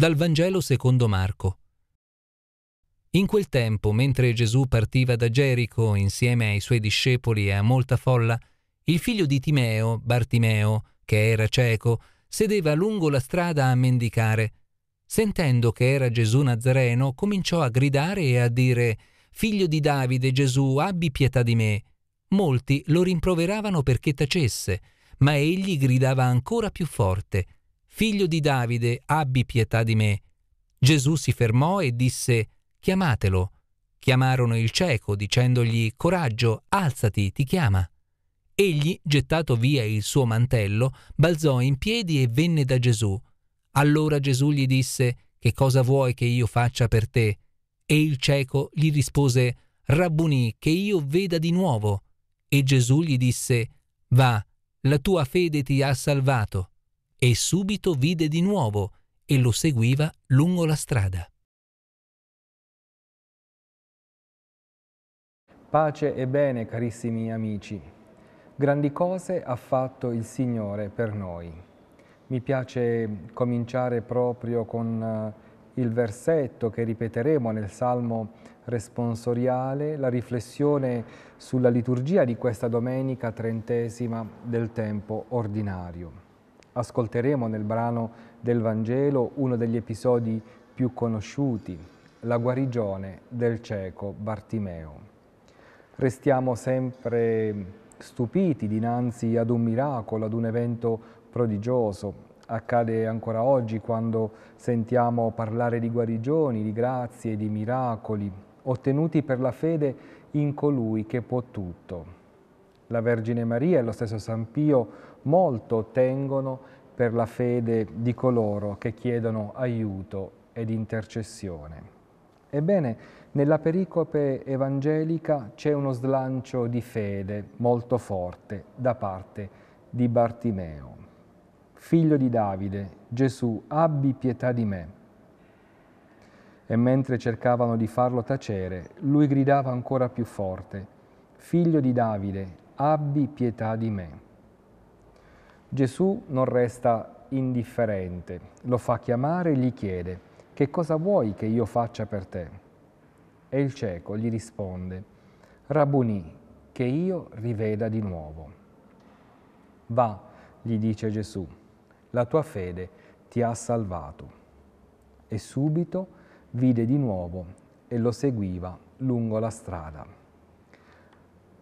Dal Vangelo secondo Marco. In quel tempo, mentre Gesù partiva da Gerico insieme ai suoi discepoli e a molta folla, il figlio di Timeo, Bartimeo, che era cieco, sedeva lungo la strada a mendicare. Sentendo che era Gesù Nazareno, cominciò a gridare e a dire Figlio di Davide, Gesù, abbi pietà di me. Molti lo rimproveravano perché tacesse, ma egli gridava ancora più forte Figlio di Davide, abbi pietà di me. Gesù si fermò e disse, Chiamatelo. Chiamarono il cieco, dicendogli, Coraggio, alzati, ti chiama. Egli, gettato via il suo mantello, balzò in piedi e venne da Gesù. Allora Gesù gli disse, Che cosa vuoi che io faccia per te? E il cieco gli rispose, rabbunì, che io veda di nuovo. E Gesù gli disse, Va, la tua fede ti ha salvato e subito vide di nuovo e lo seguiva lungo la strada. Pace e bene, carissimi amici. Grandi cose ha fatto il Signore per noi. Mi piace cominciare proprio con eh, il versetto che ripeteremo nel Salmo responsoriale, la riflessione sulla liturgia di questa domenica trentesima del tempo ordinario. Ascolteremo nel brano del Vangelo uno degli episodi più conosciuti, la guarigione del cieco Bartimeo. Restiamo sempre stupiti dinanzi ad un miracolo, ad un evento prodigioso. Accade ancora oggi quando sentiamo parlare di guarigioni, di grazie, di miracoli ottenuti per la fede in colui che può tutto, la Vergine Maria e lo stesso San Pio molto tengono per la fede di coloro che chiedono aiuto ed intercessione. Ebbene, nella pericope evangelica c'è uno slancio di fede molto forte da parte di Bartimeo. Figlio di Davide, Gesù, abbi pietà di me. E mentre cercavano di farlo tacere, lui gridava ancora più forte, Figlio di Davide, abbi pietà di me. Gesù non resta indifferente, lo fa chiamare e gli chiede, che cosa vuoi che io faccia per te? E il cieco gli risponde, Rabuni, che io riveda di nuovo. Va, gli dice Gesù, la tua fede ti ha salvato. E subito vide di nuovo e lo seguiva lungo la strada.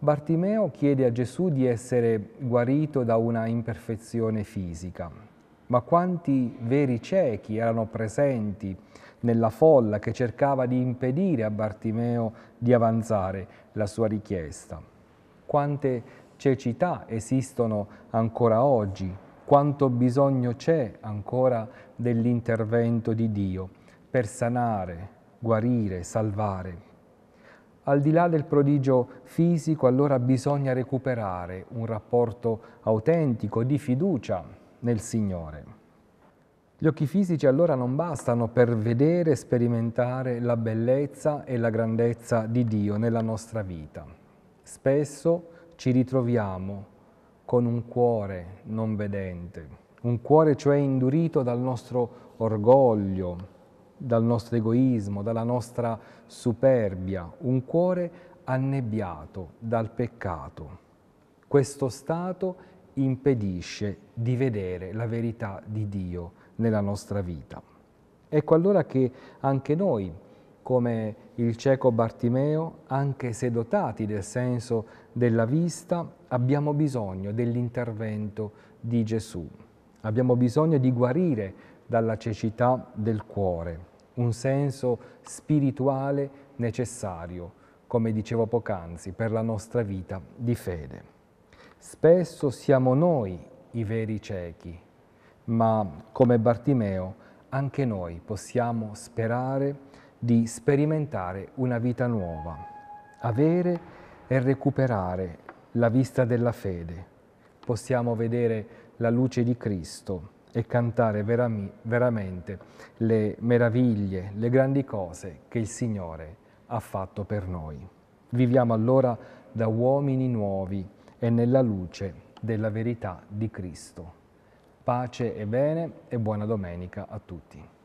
Bartimeo chiede a Gesù di essere guarito da una imperfezione fisica, ma quanti veri ciechi erano presenti nella folla che cercava di impedire a Bartimeo di avanzare la sua richiesta? Quante cecità esistono ancora oggi? Quanto bisogno c'è ancora dell'intervento di Dio per sanare, guarire, salvare? al di là del prodigio fisico allora bisogna recuperare un rapporto autentico di fiducia nel Signore. Gli occhi fisici allora non bastano per vedere e sperimentare la bellezza e la grandezza di Dio nella nostra vita. Spesso ci ritroviamo con un cuore non vedente, un cuore cioè indurito dal nostro orgoglio, dal nostro egoismo, dalla nostra superbia, un cuore annebbiato dal peccato. Questo stato impedisce di vedere la verità di Dio nella nostra vita. Ecco allora che anche noi, come il cieco Bartimeo, anche se dotati del senso della vista, abbiamo bisogno dell'intervento di Gesù. Abbiamo bisogno di guarire dalla cecità del cuore un senso spirituale necessario, come dicevo poc'anzi, per la nostra vita di fede. Spesso siamo noi i veri ciechi, ma come Bartimeo anche noi possiamo sperare di sperimentare una vita nuova, avere e recuperare la vista della fede. Possiamo vedere la luce di Cristo e cantare verami, veramente le meraviglie, le grandi cose che il Signore ha fatto per noi. Viviamo allora da uomini nuovi e nella luce della verità di Cristo. Pace e bene e buona domenica a tutti.